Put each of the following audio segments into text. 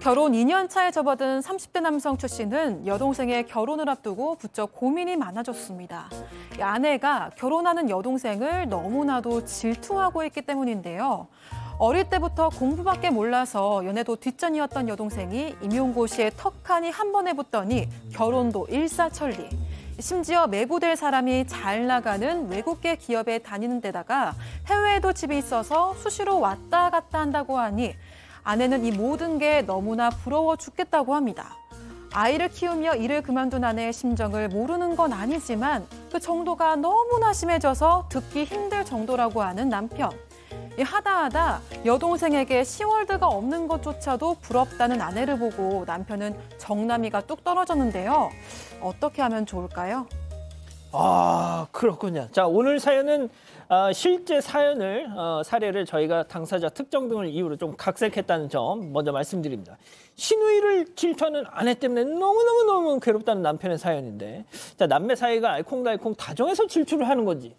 결혼 2년 차에 접어든 30대 남성 출신은 여동생의 결혼을 앞두고 부쩍 고민이 많아졌습니다. 아내가 결혼하는 여동생을 너무나도 질투하고 있기 때문인데요. 어릴 때부터 공부밖에 몰라서 연애도 뒷전이었던 여동생이 임용고시에 턱하니 한번에붙더니 결혼도 일사천리. 심지어 매부될 사람이 잘 나가는 외국계 기업에 다니는 데다가 해외에도 집이 있어서 수시로 왔다 갔다 한다고 하니 아내는 이 모든 게 너무나 부러워 죽겠다고 합니다. 아이를 키우며 일을 그만둔 아내의 심정을 모르는 건 아니지만 그 정도가 너무나 심해져서 듣기 힘들 정도라고 하는 남편. 하다하다 여동생에게 시월드가 없는 것조차도 부럽다는 아내를 보고 남편은 정남이가 뚝 떨어졌는데요. 어떻게 하면 좋을까요? 아 그렇군요. 자 오늘 사연은 어, 실제 사연을 어, 사례를 저희가 당사자 특정 등을 이유로 좀 각색했다는 점 먼저 말씀드립니다. 신우이를 질투하는 아내 때문에 너무너무 너무 괴롭다는 남편의 사연인데 자 남매 사이가 알콩달콩 다정해서 질투를 하는 건지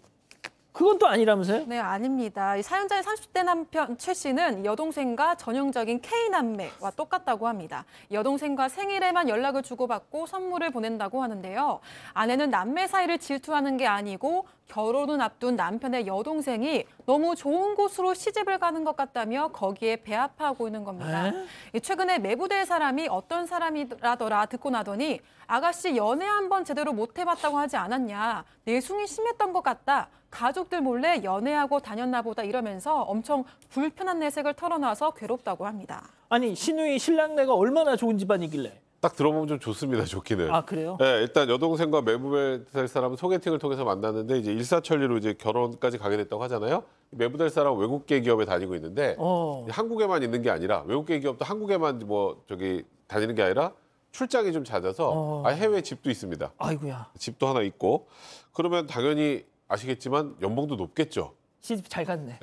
그건 또 아니라면서요? 네, 아닙니다. 사연자의 30대 남편 최 씨는 여동생과 전형적인 K남매와 똑같다고 합니다. 여동생과 생일에만 연락을 주고받고 선물을 보낸다고 하는데요. 아내는 남매 사이를 질투하는 게 아니고 결혼을 앞둔 남편의 여동생이 너무 좋은 곳으로 시집을 가는 것 같다며 거기에 배합하고 있는 겁니다. 에? 최근에 매부될 사람이 어떤 사람이라더라 듣고 나더니 아가씨 연애 한 번 제대로 못 해봤다고 하지 않았냐. 내숭이 심했던 것 같다. 가족들 몰래 연애하고 다녔나 보다 이러면서 엄청 불편한 내색을 털어놔서 괴롭다고 합니다. 아니 신우의 신랑네가 얼마나 좋은 집안이길래 딱 들어보면 좀 좋습니다. 좋기는. 아 그래요? 네, 일단 여동생과 매부될 사람은 소개팅을 통해서 만났는데 이제 일사천리로 이제 결혼까지 가게 됐다고 하잖아요. 매부될 사람은 외국계 기업에 다니고 있는데 어. 한국에만 있는 게 아니라 외국계 기업도 한국에만 뭐 저기 다니는 게 아니라 출장이 좀 잦아서 어. 아, 해외 집도 있습니다. 아이고야. 집도 하나 있고 그러면 당연히 아시겠지만 연봉도 높겠죠. 시집 잘 갔네.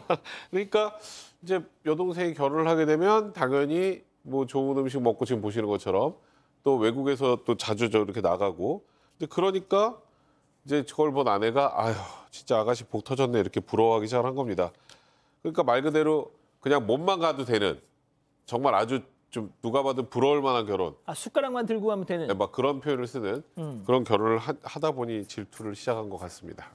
그러니까 이제 여동생이 결혼을 하게 되면 당연히 뭐 좋은 음식 먹고 지금 보시는 것처럼 또 외국에서 또 자주 저렇게 나가고 근데 그러니까 이제 저걸 본 아내가 아휴 진짜 아가씨 복 터졌네 이렇게 부러워하기 시작한 겁니다. 그러니까 말 그대로 그냥 몸만 가도 되는 정말 아주 좀 누가 봐도 부러울 만한 결혼. 아 숟가락만 들고 가면 되는. 네, 막 그런 표현을 쓰는 음. 그런 결혼을 하, 하다 보니 질투를 시작한 것 같습니다.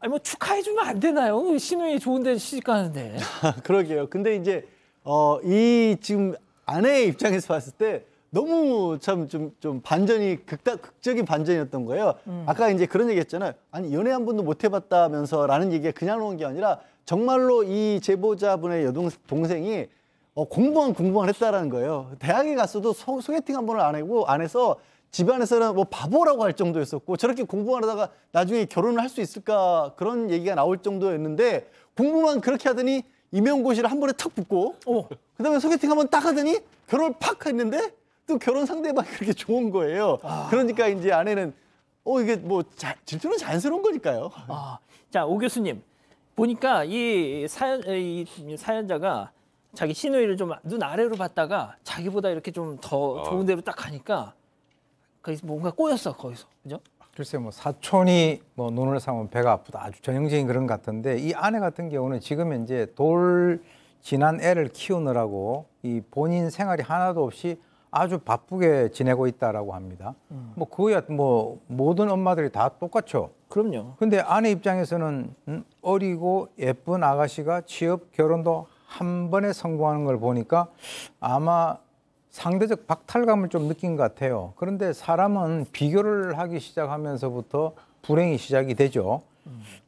아니 뭐 축하해 주면 안 되나요? 신우이 좋은데 시집 가는데. 그러게요. 근데 이제 어, 이 지금 아내의 입장에서 봤을 때 너무 참 좀 좀 반전이 극단 극적인 반전이었던 거예요. 음. 아까 이제 그런 얘기 했잖아요. 아니 연애 한 번도 못 해봤다면서라는 얘기가 그냥 나온 게 아니라 정말로 이 제보자분의 여동 동생이 어, 공부한 공부만 했다라는 거예요. 대학에 갔어도 소, 소개팅 한 번을 안 하고 안 해서 집안에서는 뭐 바보라고 할 정도였었고 저렇게 공부만 하다가 나중에 결혼을 할 수 있을까 그런 얘기가 나올 정도였는데 공부만 그렇게 하더니 임용고시를 한 번에 탁 붙고 어. 그다음에 소개팅 한번 딱 하더니 결혼을 팍 했는데 또 결혼 상대방이 그렇게 좋은 거예요. 아. 그러니까 이제 아내는 어 이게 뭐 자, 질투는 자연스러운 거니까요. 아. 자, 오 교수님. 보니까 이 사연 이 사연자가 자기 시누이를 좀 눈 아래로 봤다가 자기보다 이렇게 좀더 아. 좋은 데로 딱 가니까 거기서 뭔가 꼬였어 거기서 그죠? 글쎄 뭐 사촌이 뭐 눈을 삼으면 배가 아프다 아주 전형적인 그런 것 같은데 이 아내 같은 경우는 지금 현제돌 지난 애를 키우느라고 이 본인 생활이 하나도 없이 아주 바쁘게 지내고 있다라고 합니다. 음. 뭐 그거야 뭐 모든 엄마들이 다 똑같죠. 그럼요. 근데 아내 입장에서는 음, 어리고 예쁜 아가씨가 취업 결혼도 한 번에 성공하는 걸 보니까 아마 상대적 박탈감을 좀 느낀 것 같아요. 그런데 사람은 비교를 하기 시작하면서부터 불행이 시작이 되죠.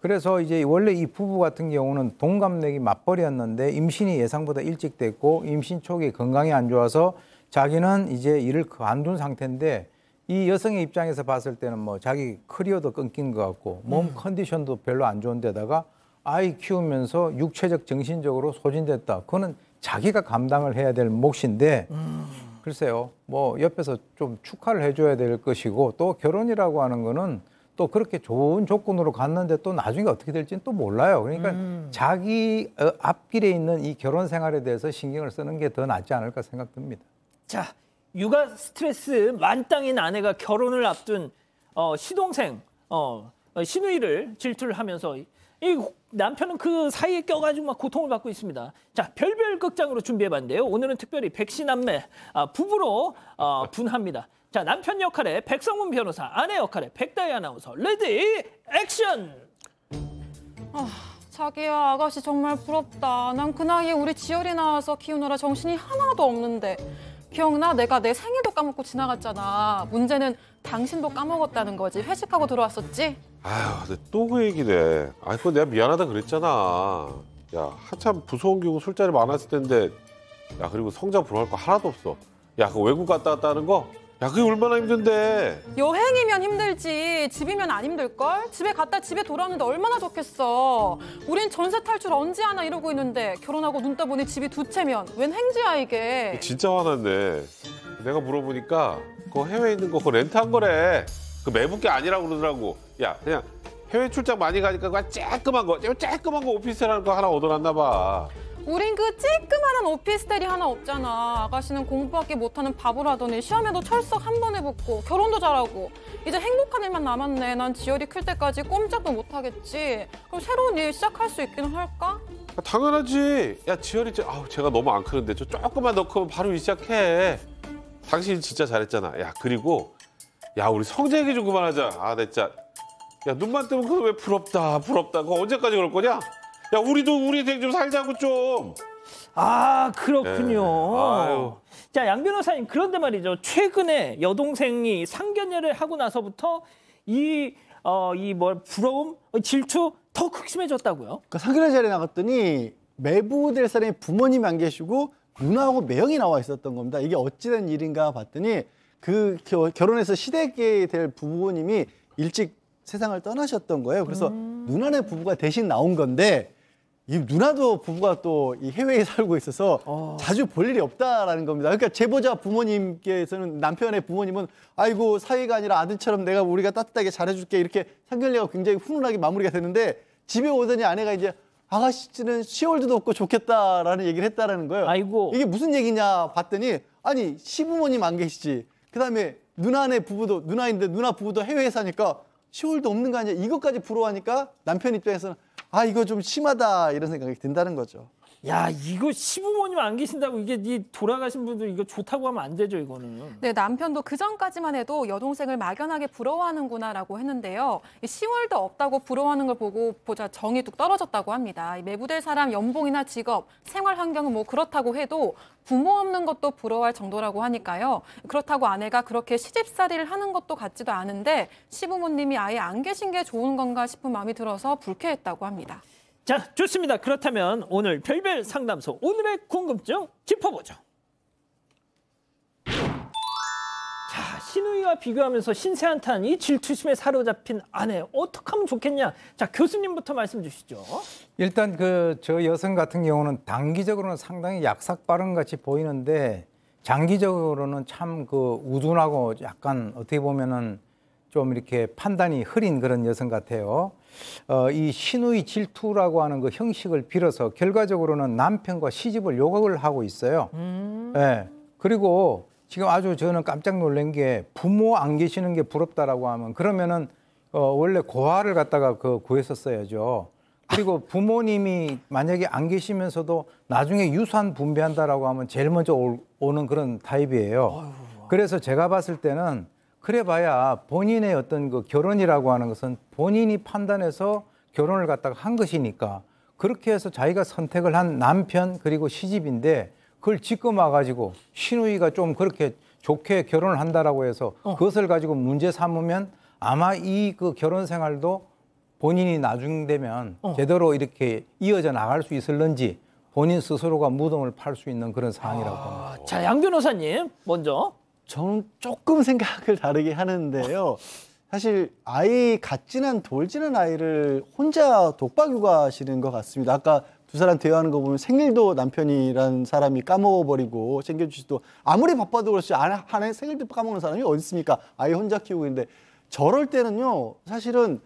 그래서 이제 원래 이 부부 같은 경우는 동갑내기 맞벌이였는데 임신이 예상보다 일찍 됐고 임신 초기 건강이 안 좋아서 자기는 이제 일을 안 둔 상태인데 이 여성의 입장에서 봤을 때는 뭐 자기 커리어도 끊긴 것 같고 몸 음. 컨디션도 별로 안 좋은데다가 아이 키우면서 육체적 정신적으로 소진됐다. 그거는 자기가 감당을 해야 될 몫인데 음. 글쎄요 뭐 옆에서 좀 축하를 해줘야 될 것이고 또 결혼이라고 하는 거는 또 그렇게 좋은 조건으로 갔는데 또 나중에 어떻게 될지는 또 몰라요. 그러니까 음. 자기 어, 앞길에 있는 이 결혼 생활에 대해서 신경을 쓰는 게 더 낫지 않을까 생각됩니다. 자, 육아 스트레스 만땅인 아내가 결혼을 앞둔 어, 시동생 어, 신우이를 어, 질투를 하면서 이 남편은 그 사이에 껴가지고 막 고통을 받고 있습니다. 자, 별별 극장으로 준비해봤는데요. 오늘은 특별히 백신남매 아, 부부로 어, 분합니다. 자, 남편 역할에 백성문 변호사, 아내 역할에 백다희 아나운서. 레디 액션! 아, 자기야, 아가씨 정말 부럽다. 난 그 나이에 우리 지열이 나와서 키우느라 정신이 하나도 없는데. 기억나? 내가 내 생일도 까먹고 지나갔잖아. 문제는 당신도 까먹었다는 거지. 회식하고 들어왔었지? 아휴, 또그 얘기네. 아, 그거 내가 미안하다 그랬잖아. 야, 한참 부서운 경우 술자리 많았을 텐데. 야, 그리고 성장 불허할 거 하나도 없어. 야, 그 외국 갔다 왔다는 거? 야, 그게 얼마나 힘든데. 여행이면 힘들지. 집이면 안 힘들걸? 집에 갔다 집에 돌아오는데 얼마나 좋겠어. 우린 전세 탈출 언제 하나 이러고 있는데 결혼하고 눈 떠보니 집이 두 채면 웬 행지야 이게. 진짜 화났네. 내가 물어보니까 그거 해외에 있는 거 그거 렌트한 거래. 그 매부 게 아니라고 그러더라고. 야, 그냥 해외 출장 많이 가니까 그냥 쬐끄만 거, 쬐끄만 거 오피스텔 하는 거 하나 얻어놨나 봐. 우린 그 쬐끄만한 오피스텔이 하나 없잖아. 아가씨는 공부밖에 못하는 바보라더니 시험에도 철석 한 번 해봤고 결혼도 잘하고 이제 행복한 일만 남았네. 난 지열이 클 때까지 꼼짝도 못하겠지. 그럼 새로운 일 시작할 수 있기는 할까? 아, 당연하지. 야 지열이 저, 아우 제가 너무 안 크는데 저 조금만 더 크면 바로 시작해. 당신 진짜 잘했잖아. 야 그리고 야 우리 성재 얘기 좀 그만하자. 아 됐자 야 눈만 뜨면 그왜 거 부럽다 부럽다. 그거 언제까지 그럴 거냐? 야 우리도 우리 댁 좀 살자고 좀. 아 그렇군요. 네. 자, 양 변호사님 그런데 말이죠. 최근에 여동생이 상견례를 하고 나서부터 이 어이뭘 뭐 부러움, 질투 더 극심해졌다고요? 그 상견례 자리에 나갔더니 매부될 사람이 부모님이 안 계시고 누나하고 매형이 나와 있었던 겁니다. 이게 어찌된 일인가 봤더니 그 결혼해서 시댁이 될 부모님이 일찍 세상을 떠나셨던 거예요. 그래서 음. 누나네 부부가 대신 나온 건데 이 누나도 부부가 또 이 해외에 살고 있어서 어. 자주 볼 일이 없다라는 겁니다. 그러니까 제보자 부모님께서는 남편의 부모님은 아이고 사이가 아니라 아들처럼 내가 우리가 따뜻하게 잘해줄게 이렇게 상견례가 굉장히 훈훈하게 마무리가 되는데 집에 오더니 아내가 이제 아가씨는 시월드도 없고 좋겠다라는 얘기를 했다라는 거예요. 아이고 이게 무슨 얘기냐 봤더니 아니 시부모님 안 계시지 그다음에 누나네 부부도 누나인데 누나 부부도 해외에 사니까 시월도 없는 거 아니야 이것까지 부러워하니까 남편 입장에서는 아 이거 좀 심하다 이런 생각이 든다는 거죠 야 이거 시부모님 안 계신다고 이게 이 돌아가신 분들 이거 좋다고 하면 안 되죠 이거는. 네 남편도 그 전까지만 해도 여동생을 막연하게 부러워하는구나라고 했는데요. 시월도 없다고 부러워하는 걸 보고 보자 정이 뚝 떨어졌다고 합니다. 매부될 사람 연봉이나 직업, 생활 환경은 뭐 그렇다고 해도 부모 없는 것도 부러워할 정도라고 하니까요. 그렇다고 아내가 그렇게 시집살이를 하는 것도 같지도 않은데 시부모님이 아예 안 계신 게 좋은 건가 싶은 마음이 들어서 불쾌했다고 합니다. 자, 좋습니다. 그렇다면 오늘 별별 상담소 오늘의 궁금증 짚어보죠. 자, 신우이와 비교하면서 신세한탄 이 질투심에 사로잡힌 아내 어떻게 하면 좋겠냐? 자, 교수님부터 말씀 주시죠. 일단 그 저 여성 같은 경우는 단기적으로는 상당히 약삭빠른 같이 보이는데 장기적으로는 참 그 우둔하고 약간 어떻게 보면은 좀 이렇게 판단이 흐린 그런 여성 같아요. 어, 이 신우의 질투라고 하는 그 형식을 빌어서 결과적으로는 남편과 시집을 요각을 하고 있어요. 음. 예. 그리고 지금 아주 저는 깜짝 놀란 게 부모 안 계시는 게 부럽다라고 하면 그러면은 어, 원래 고아를 갖다가 그 구했었어야죠. 그리고 부모님이 만약에 안 계시면서도 나중에 유산 분배한다라고 하면 제일 먼저 올, 오는 그런 타입이에요. 어휴. 그래서 제가 봤을 때는 그래봐야 본인의 어떤 그 결혼이라고 하는 것은 본인이 판단해서 결혼을 갖다가 한 것이니까 그렇게 해서 자기가 선택을 한 남편 그리고 시집인데 그걸 짓고 와 가지고 시누이가 좀 그렇게 좋게 결혼을 한다라고 해서 어. 그것을 가지고 문제 삼으면 아마 이 그 결혼 생활도 본인이 나중 되면 어. 제대로 이렇게 이어져 나갈 수 있을런지 본인 스스로가 무덤을 팔 수 있는 그런 상황이라고 아, 봅니다. 자, 양 변호사님 먼저 저는 조금 생각을 다르게 하는데요. 사실 아이 갓지한돌 지난 아이를 혼자 독박 육아하시는 것 같습니다. 아까 두 사람 대화하는 거 보면 생일도 남편이란 사람이 까먹어버리고 챙겨주지도 아무리 바빠도 그렇지 안에 생일도 까먹는 사람이 어디 있습니까? 아이 혼자 키우고 있는데 저럴 때는요 사실은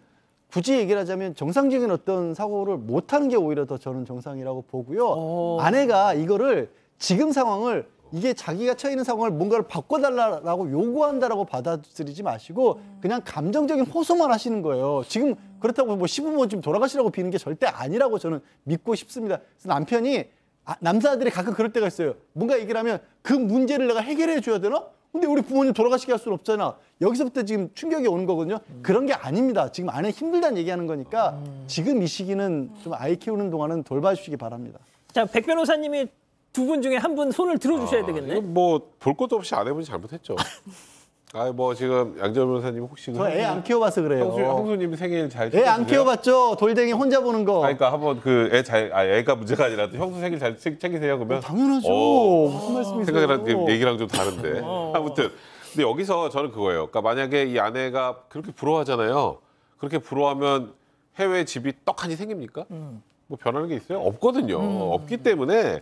굳이 얘기를 하자면 정상적인 어떤 사고를 못하는 게 오히려 더 저는 정상이라고 보고요. 오. 어. 아내가 이거를 지금 상황을 이게 자기가 처해 있는 상황을 뭔가를 바꿔달라고 요구한다라고 받아들이지 마시고 그냥 감정적인 호소만 하시는 거예요. 지금 그렇다고 뭐 시부모 지금 돌아가시라고 비는 게 절대 아니라고 저는 믿고 싶습니다. 그래서 남편이 아, 남자들이 가끔 그럴 때가 있어요. 뭔가 얘기를 하면 그 문제를 내가 해결해 줘야 되나? 근데 우리 부모님 돌아가시게 할 수는 없잖아. 여기서부터 지금 충격이 오는 거거든요. 음. 그런 게 아닙니다. 지금 아내 힘들다는 얘기하는 거니까 음. 지금 이 시기는 좀 아이 키우는 동안은 돌봐주시기 바랍니다. 자, 백 변호사님이 두분 중에 한 분 손을 들어주셔야 아, 되겠네. 뭐 볼 것도 없이 안해보 잘못했죠. 아뭐 지금 양재 변호사님 혹시 저 애 안 키워봐서 그래요. 형수, 님 생일 잘애안 키워봤죠. 돌댕이 혼자 보는 거. 그러니까 한번 그 애 잘아 애가 문제가 아니라 형수 생일 잘 챙기세요 그러면. 어, 당연하죠. 어, 무슨 말씀이세요? 생각이랑 얘기랑 좀 다른데 어. 아무튼 근데 여기서 저는 그거예요. 그러니까 만약에 이 아내가 그렇게 부러워하잖아요. 그렇게 부러워하면 해외 집이 떡하니 생깁니까? 음. 뭐 변하는 게 있어요? 없거든요. 음. 없기 때문에.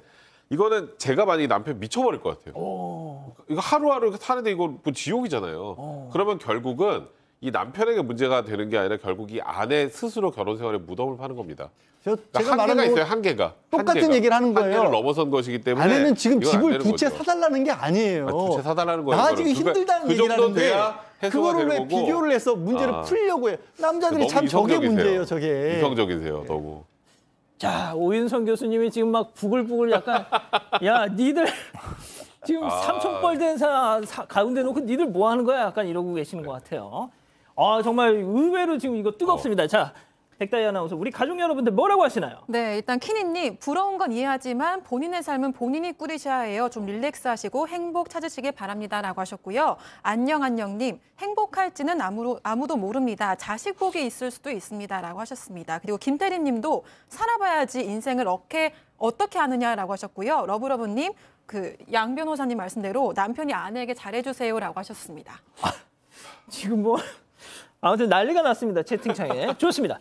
이거는 제가 만약에 남편 미쳐버릴 것 같아요. 오. 어. 이거 하루하루 사는데 이거 뭐 지옥이잖아요. 오. 어. 그러면 결국은 이 남편에게 문제가 되는 게 아니라 결국 이 아내 스스로 결혼 생활에 무덤을 파는 겁니다. 저, 그러니까 제가 한계가 있어요. 한계가 똑같은 한계가. 얘기를 하는 거예요. 한계를 넘어선 것이기 때문에 아내는 지금 집을 두 채 사달라는 게 아니에요. 아, 두채 사달라는 거예요. 나 지금 힘들다는 그 얘기를 하는데 그거를 왜 거고. 비교를 해서 문제를 아. 풀려고 해? 남자들이 참 저게 문제예요. 저게 이성적이세요. 너무. 자, 오윤성 교수님이 지금 막 부글부글 약간 야, 니들 지금 아... 삼촌뻘 된 사, 사, 가운데 놓고 니들 뭐 하는 거야? 약간 이러고 계시는 것 같아요. 아, 정말 의외로 지금 이거 뜨겁습니다. 어. 자, 백다이 아나운서 우리 가족 여러분들 뭐라고 하시나요? 네, 일단 키니님 부러운 건 이해하지만 본인의 삶은 본인이 꾸리셔야 해요. 좀 릴렉스 하시고 행복 찾으시길 바랍니다. 라고 하셨고요. 안녕 안녕님 행복할지는 아무로, 아무도 모릅니다. 자식 복이 있을 수도 있습니다. 라고 하셨습니다. 그리고 김태리님도 살아봐야지 인생을 어떻게, 어떻게 하느냐라고 하셨고요. 러브러브님 그양 변호사님 말씀대로 남편이 아내에게 잘해주세요라고 하셨습니다. 아, 지금 뭐 아무튼 난리가 났습니다 채팅창에 좋습니다.